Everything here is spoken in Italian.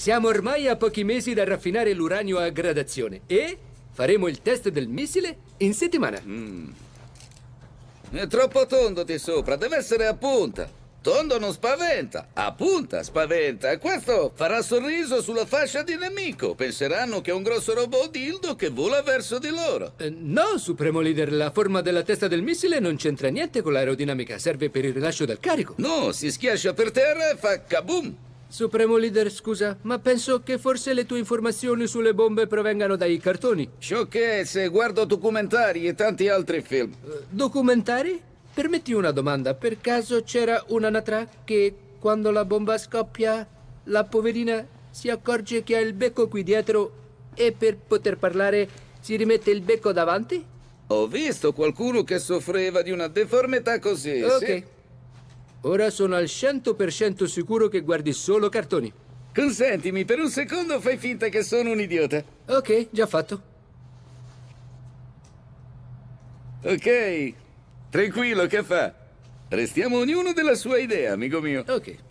Siamo ormai a pochi mesi da raffinare l'uranio a gradazione e faremo il test del missile in settimana. Mm. È troppo tondo di sopra, deve essere a punta. Tondo non spaventa, a punta spaventa. Questo farà sorriso sulla fascia di nemico. Penseranno che è un grosso robot dildo che vola verso di loro. Eh, no, Supremo Leader, la forma della testa del missile non c'entra niente con l'aerodinamica. Serve per il rilascio del carico. No, si schiaccia per terra e fa kaboom. Supremo Leader, scusa, ma penso che forse le tue informazioni sulle bombe provengano dai cartoni. Sciocchezze, guardo documentari e tanti altri film. Eh, documentari? Permetti una domanda. Per caso c'era un'anatra che quando la bomba scoppia, la poverina si accorge che ha il becco qui dietro e per poter parlare si rimette il becco davanti? Ho visto qualcuno che soffriva di una deformità così. Ok. Sì. Ora sono al 100% sicuro che guardi solo cartoni. Consentimi, per un secondo fai finta che sono un idiota. Ok, già fatto. Ok, tranquillo, che fa? Restiamo ognuno della sua idea, amico mio. Ok.